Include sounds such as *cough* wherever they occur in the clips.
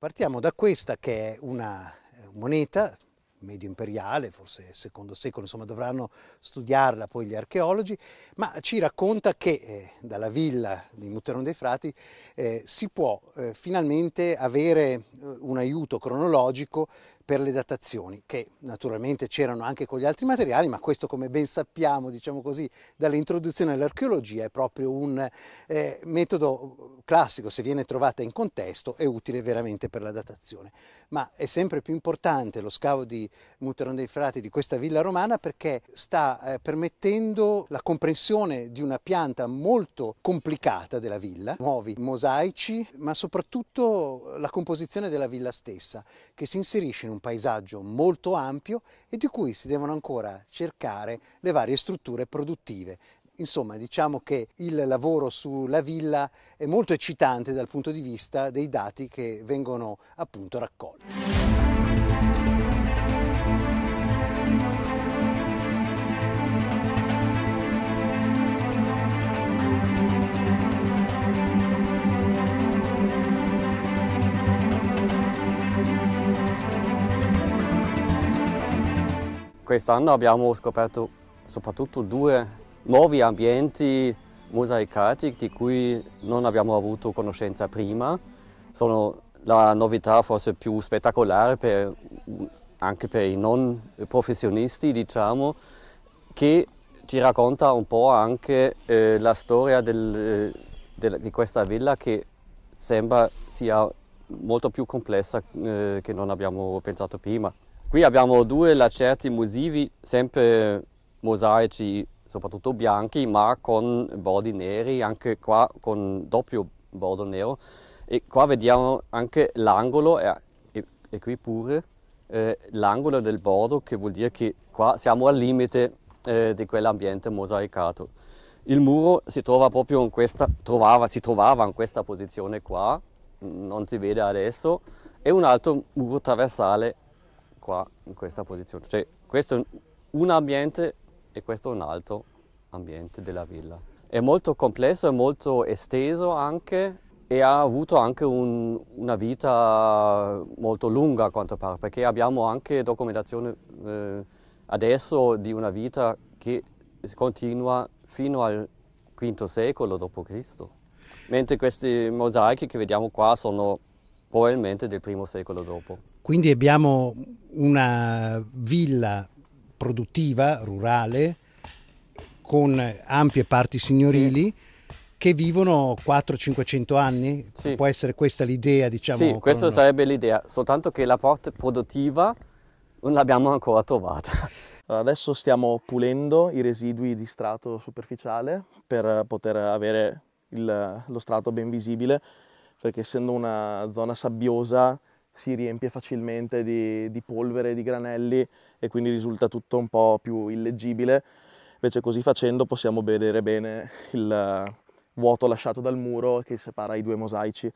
Partiamo da questa che è una eh, moneta medio imperiale, forse secondo secolo, insomma dovranno studiarla poi gli archeologi, ma ci racconta che eh, dalla villa di Mutterone dei Frati eh, si può eh, finalmente avere eh, un aiuto cronologico per le datazioni, che naturalmente c'erano anche con gli altri materiali, ma questo come ben sappiamo, diciamo così, dall'introduzione all'archeologia è proprio un eh, metodo classico, se viene trovata in contesto, è utile veramente per la datazione. Ma è sempre più importante lo scavo di Muteron dei Frati di questa villa romana perché sta eh, permettendo la comprensione di una pianta molto complicata della villa, nuovi mosaici, ma soprattutto la composizione della villa stessa, che si inserisce in un un paesaggio molto ampio e di cui si devono ancora cercare le varie strutture produttive. Insomma, diciamo che il lavoro sulla villa è molto eccitante dal punto di vista dei dati che vengono appunto raccolti. Quest'anno abbiamo scoperto soprattutto due nuovi ambienti mosaicati di cui non abbiamo avuto conoscenza prima. Sono la novità forse più spettacolare per, anche per i non professionisti, diciamo, che ci racconta un po' anche eh, la storia del, del, di questa villa che sembra sia molto più complessa eh, che non abbiamo pensato prima. Qui abbiamo due lacerti musivi, sempre mosaici, soprattutto bianchi, ma con bordi neri, anche qua con doppio bordo nero. E qua vediamo anche l'angolo, e, e, e, qui pure, eh, l'angolo del bordo, che vuol dire che qua siamo al limite eh, di quell'ambiente mosaicato. Il muro si trova proprio in questa, trovava, si trovava in questa posizione qua, non si vede adesso, e un altro muro traversale qua in questa posizione. Cioè questo è un ambiente e questo è un altro ambiente della villa. È molto complesso, è molto esteso anche e ha avuto anche un, una vita molto lunga a quanto pare, perché abbiamo anche documentazione eh, adesso di una vita che continua fino al V secolo d.C. Mentre questi mosaici che vediamo qua sono probabilmente del primo secolo dopo. Quindi abbiamo una villa produttiva, rurale, con ampie parti signorili. Sì che vivono 400-500 anni? Sì. Può essere questa l'idea, diciamo? Sì, questa con... sarebbe l'idea, soltanto che la parte produttiva non l'abbiamo ancora trovata. *laughs* Adesso stiamo pulendo i residui di strato superficiale per poter avere il, lo strato ben visibile, perché essendo una zona sabbiosa si riempie facilmente di, di polvere, di granelli e quindi risulta tutto un po' più illeggibile. Invece così facendo possiamo vedere bene il, vuoto lasciato dal muro che separa i due mosaici.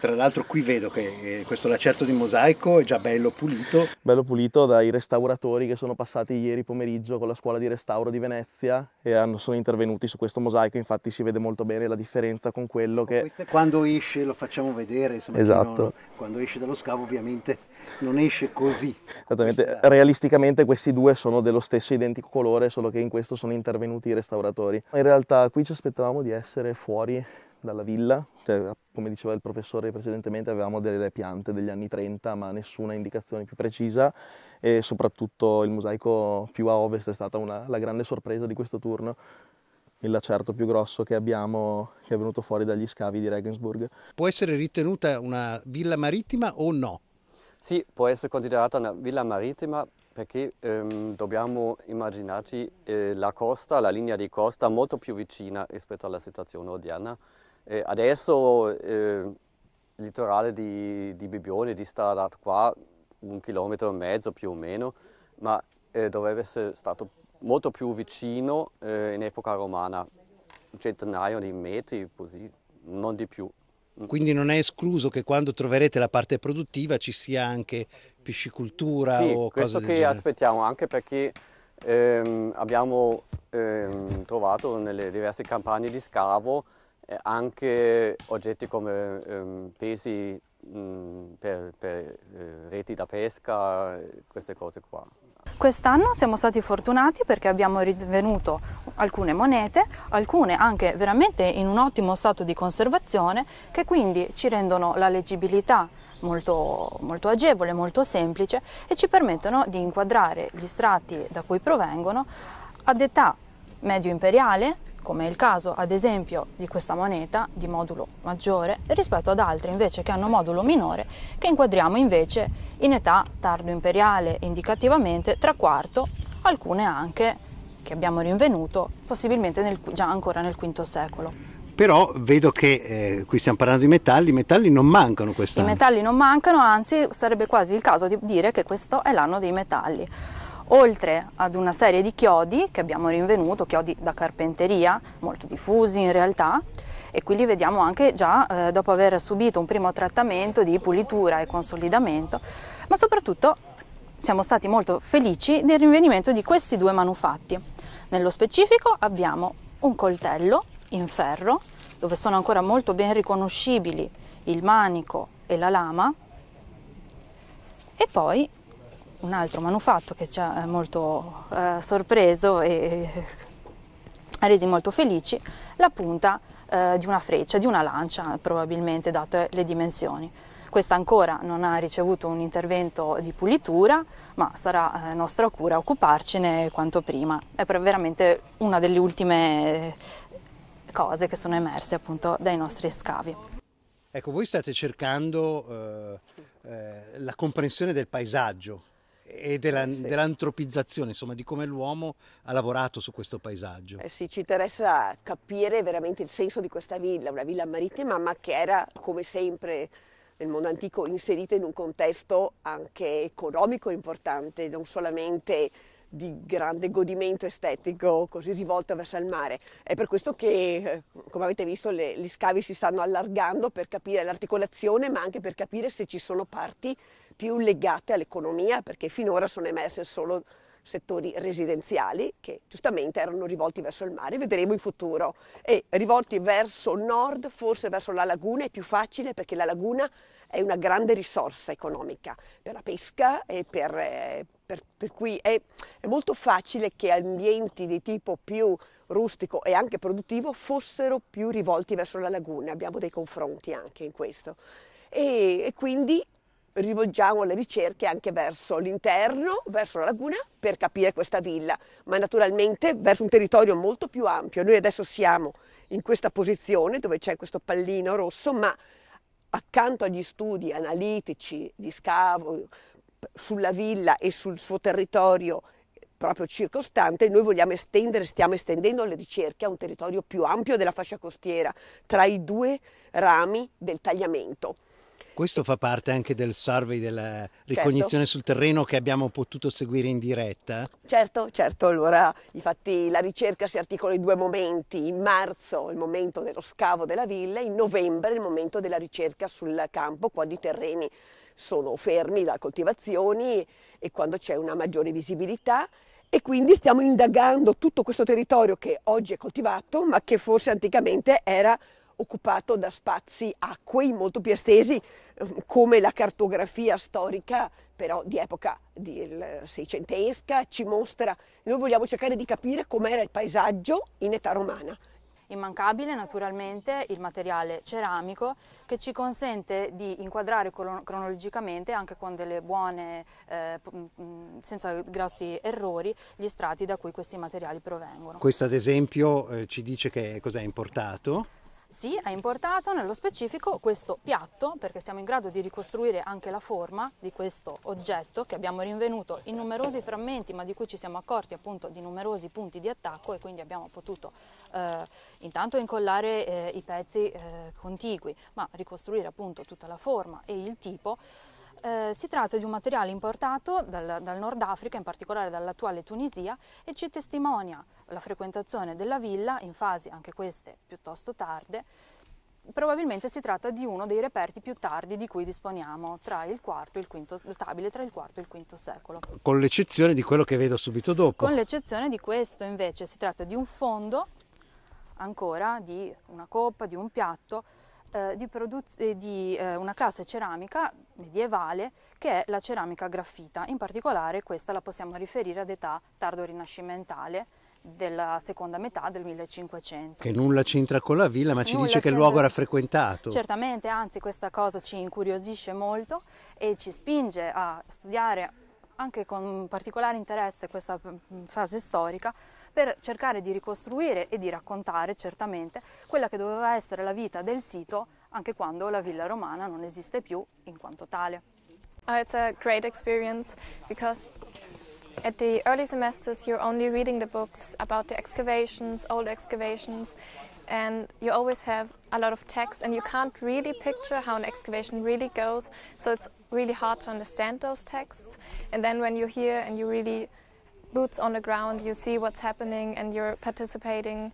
Tra l'altro qui vedo che eh, questo lacerto di mosaico è già bello pulito. Bello pulito dai restauratori che sono passati ieri pomeriggio con la scuola di restauro di Venezia e hanno, sono intervenuti su questo mosaico, infatti si vede molto bene la differenza con quello che... Quando esce lo facciamo vedere, insomma, esatto. non, quando esce dallo scavo ovviamente non esce così. Esattamente, realisticamente questi due sono dello stesso identico colore, solo che in questo sono intervenuti i restauratori. In realtà qui ci aspettavamo di essere fuori dalla villa, cioè, come diceva il professore precedentemente avevamo delle piante degli anni 30 ma nessuna indicazione più precisa e soprattutto il mosaico più a ovest è stata una, la grande sorpresa di questo turno il lacerto più grosso che abbiamo, che è venuto fuori dagli scavi di Regensburg. Può essere ritenuta una villa marittima o no? Sì, può essere considerata una villa marittima perché ehm, dobbiamo immaginarci eh, la costa, la linea di costa molto più vicina rispetto alla situazione odierna. Eh, adesso eh, il litorale di, di, Bibione dista da qua un chilometro e mezzo più o meno, ma eh, dovrebbe essere stato molto più vicino eh, in epoca romana, un centinaio di metri, così, non di più. Mm. Quindi non è escluso che quando troverete la parte produttiva ci sia anche piscicoltura sì, o cose del genere. questo che aspettiamo, anche perché ehm, abbiamo ehm, trovato nelle diverse campagne di scavo eh, anche oggetti come ehm, pesi mh, mm, per, per eh, reti da pesca, eh, queste cose qua. Quest'anno siamo stati fortunati perché abbiamo rinvenuto alcune monete, alcune anche veramente in un ottimo stato di conservazione che quindi ci rendono la leggibilità molto, molto agevole, molto semplice e ci permettono di inquadrare gli strati da cui provengono ad età medio imperiale, come è il caso ad esempio di questa moneta di modulo maggiore rispetto ad altre invece che hanno modulo minore che inquadriamo invece in età tardo imperiale indicativamente tra quarto, alcune anche che abbiamo rinvenuto possibilmente nel, già ancora nel V secolo però vedo che eh, qui stiamo parlando di metalli, i metalli non mancano quest'anno. I metalli non mancano, anzi sarebbe quasi il caso di dire che questo è l'anno dei metalli oltre ad una serie di chiodi che abbiamo rinvenuto, chiodi da carpenteria, molto diffusi in realtà, e qui li vediamo anche già eh, dopo aver subito un primo trattamento di pulitura e consolidamento, ma soprattutto siamo stati molto felici del rinvenimento di questi due manufatti. Nello specifico abbiamo un coltello in ferro, dove sono ancora molto ben riconoscibili il manico e la lama, e poi un altro manufatto che ci ha eh, molto eh, sorpreso e ha *laughs* resi molto felici, la punta eh, di una freccia, di una lancia probabilmente date le dimensioni. Questa ancora non ha ricevuto un intervento di pulitura, ma sarà eh, nostra cura occuparcene quanto prima. È veramente una delle ultime cose che sono emerse appunto dai nostri scavi. Ecco, voi state cercando eh, eh, la comprensione del paesaggio, e della, eh, sì. dell'antropizzazione, insomma, di come l'uomo ha lavorato su questo paesaggio. Eh sì, ci interessa capire veramente il senso di questa villa, una villa marittima, ma che era, come sempre nel mondo antico, inserita in un contesto anche economico importante, non solamente di grande godimento estetico, così rivolta verso il mare. È per questo che, eh, come avete visto, le, gli scavi si stanno allargando per capire l'articolazione, ma anche per capire se ci sono parti più legate all'economia, perché finora sono emerse solo settori residenziali che giustamente erano rivolti verso il mare, vedremo in futuro. E rivolti verso nord, forse verso la laguna, è più facile perché la laguna è una grande risorsa economica per la pesca e per, eh, per, per cui è, è molto facile che ambienti di tipo più rustico e anche produttivo fossero più rivolti verso la laguna, abbiamo dei confronti anche in questo. E, e, quindi rivolgiamo le ricerche anche verso l'interno, verso la laguna, per capire questa villa, ma naturalmente verso un territorio molto più ampio. Noi adesso siamo in questa posizione dove c'è questo pallino rosso, ma accanto agli studi analitici di scavo, sulla villa e sul suo territorio proprio circostante, noi vogliamo estendere, stiamo estendendo le ricerche a un territorio più ampio della fascia costiera, tra i due rami del tagliamento. Questo fa parte anche del survey, della ricognizione certo. sul terreno che abbiamo potuto seguire in diretta? Certo, certo, allora infatti la ricerca si articola in due momenti, in marzo il momento dello scavo della villa, in novembre il momento della ricerca sul campo, qua di terreni sono fermi da coltivazioni e quando c'è una maggiore visibilità e quindi stiamo indagando tutto questo territorio che oggi è coltivato ma che forse anticamente era occupato da spazi acquei molto più estesi ehm, come la cartografia storica però di epoca seicentesca ci mostra, noi vogliamo cercare di capire com'era il paesaggio in età romana Immancabile naturalmente il materiale ceramico che ci consente di inquadrare cronologicamente anche con delle buone, eh, mm, mm, senza grossi errori, gli strati da cui questi materiali provengono. Questo ad esempio eh, ci dice che cos'è importato? Sì, è importato nello specifico questo piatto perché siamo in grado di ricostruire anche la forma di questo oggetto che abbiamo rinvenuto in numerosi frammenti ma di cui ci siamo accorti appunto di numerosi punti di attacco e quindi abbiamo potuto eh, intanto incollare eh, i pezzi eh, contigui ma ricostruire appunto tutta la forma e il tipo eh, si tratta di un materiale importato dal, dal Nord Africa, in particolare dall'attuale Tunisia, e ci testimonia la frequentazione della villa, in fasi anche queste piuttosto tarde. Probabilmente si tratta di uno dei reperti più tardi di cui disponiamo, tra il quarto e il quinto, stabile tra il IV e il V secolo. Con l'eccezione di quello che vedo subito dopo. Con l'eccezione di questo, invece, si tratta di un fondo, ancora di una coppa, di un piatto, eh, di, eh, di eh, una classe ceramica medievale che è la ceramica graffita, in particolare questa la possiamo riferire ad età tardo-rinascimentale della seconda metà del 1500. Che nulla c'entra con la villa, ma ci nulla dice che il luogo era frequentato. Certamente, anzi questa cosa ci incuriosisce molto e ci spinge a studiare anche con particolare interesse questa mm, fase storica per cercare di ricostruire e di raccontare certamente quella che doveva essere la vita del sito anche quando la villa romana non esiste più in quanto tale. Oh, it's a great experience because at the early semesters you're only reading the books about the excavations, old excavations, and you always have a lot of text and you can't really picture how an excavation really goes, so it's really hard to understand those texts. And then when you're here and you really boots on the ground, you see what's happening and you're participating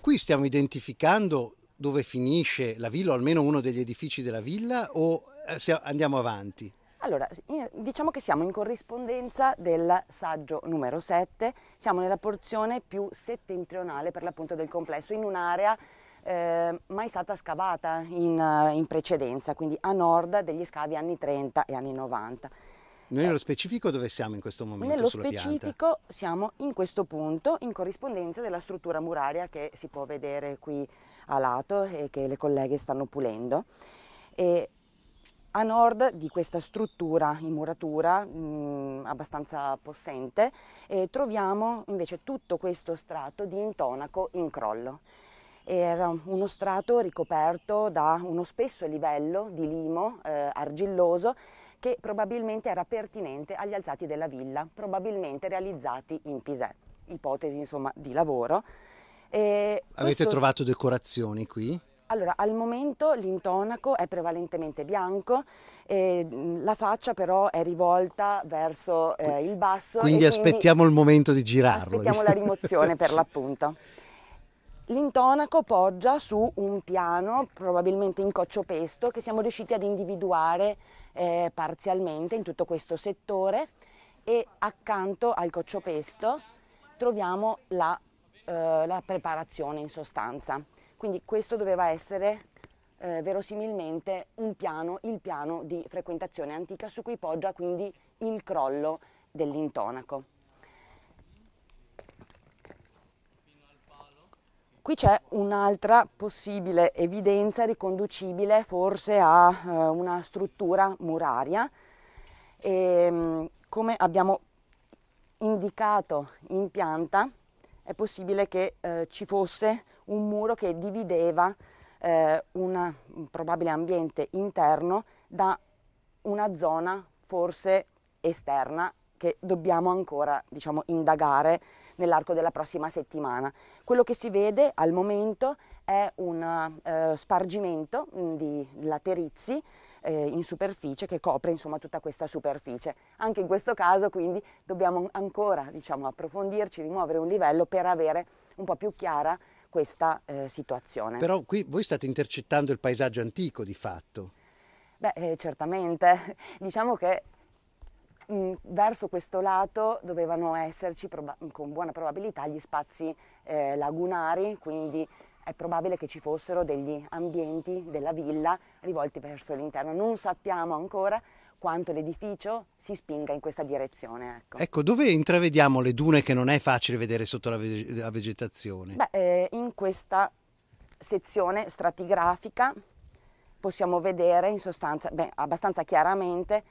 Qui stiamo identificando dove finisce la villa o almeno uno degli edifici della villa o eh, andiamo avanti? Allora, diciamo che siamo in corrispondenza del saggio numero 7, siamo nella porzione più settentrionale per l'appunto del complesso, in un'area eh, mai stata scavata in, eh, in precedenza, quindi a nord degli scavi anni 30 e anni 90. Noi nello eh. specifico dove siamo in questo momento? Nello specifico pianta? siamo in questo punto in corrispondenza della struttura muraria che si può vedere qui a lato e che le colleghe stanno pulendo. E a nord di questa struttura in muratura mh, mm, abbastanza possente eh, troviamo invece tutto questo strato di intonaco in crollo. Era uno strato ricoperto da uno spesso livello di limo eh, argilloso che probabilmente era pertinente agli alzati della villa, probabilmente realizzati in Pisè, ipotesi insomma di lavoro. E Avete questo... trovato decorazioni qui? Allora, al momento l'intonaco è prevalentemente bianco, eh, la faccia però è rivolta verso eh, il basso. Quindi aspettiamo quindi il momento di girarlo. Aspettiamo la diciamo. rimozione per *laughs* l'appunto. L'intonaco poggia su un piano, probabilmente in coccio pesto, che siamo riusciti ad individuare eh, parzialmente in tutto questo settore e accanto al cocciopesto troviamo la, eh, la, preparazione in sostanza. Quindi questo doveva essere eh, verosimilmente piano, il piano di frequentazione antica su cui poggia quindi il crollo dell'intonaco. Qui c'è un'altra possibile evidenza riconducibile forse a eh, una struttura muraria. E, ehm, come abbiamo indicato in pianta, è possibile che eh, ci fosse un muro che divideva eh, una, un probabile ambiente interno da una zona forse esterna che dobbiamo ancora diciamo, indagare nell'arco della prossima settimana. Quello che si vede al momento è un eh, spargimento mm, di laterizi eh, in superficie che copre insomma, tutta questa superficie. Anche in questo caso quindi dobbiamo ancora diciamo, approfondirci, rimuovere un livello per avere un po' più chiara questa eh, situazione. Però qui voi state intercettando il paesaggio antico di fatto. Beh, eh, certamente. *laughs* Diciamo che mh, mm, verso questo lato dovevano esserci con buona probabilità gli spazi eh, lagunari, quindi è probabile che ci fossero degli ambienti della villa rivolti verso l'interno. Non sappiamo ancora quanto l'edificio si spinga in questa direzione. Ecco. ecco. dove intravediamo le dune che non è facile vedere sotto la, ve la vegetazione? Beh, eh, in questa sezione stratigrafica possiamo vedere in sostanza, beh, abbastanza chiaramente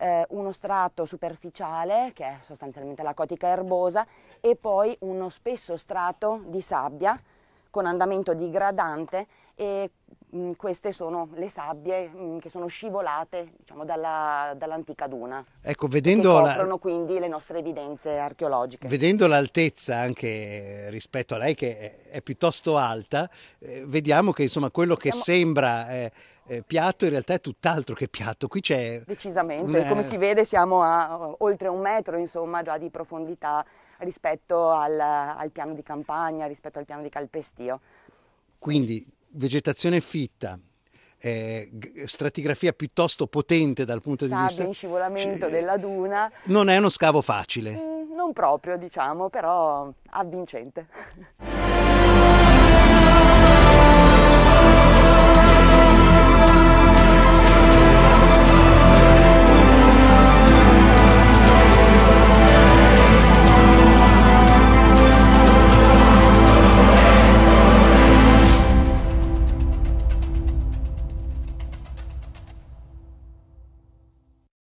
eh, uno strato superficiale, che è sostanzialmente la cotica erbosa, e poi uno spesso strato di sabbia con andamento digradante e Mm, queste sono le sabbie mh, mm, che sono scivolate diciamo, dalla, dall'antica duna. Ecco, vedendo che coprono la... quindi le nostre evidenze archeologiche. Vedendo l'altezza anche rispetto a lei che è, piuttosto alta, eh, vediamo che insomma quello Siamo... che sembra... Eh, eh, piatto in realtà è tutt'altro che piatto. Qui c'è. Decisamente, una... Eh, come si vede siamo a oltre un metro insomma già di profondità rispetto al, al piano di campagna, rispetto al piano di calpestio. Quindi vegetazione fitta, eh, stratigrafia piuttosto potente dal punto Sabbia, di vista... Sabbia, scivolamento della duna. Non è uno scavo facile. Mm, non proprio, diciamo, però avvincente. *laughs*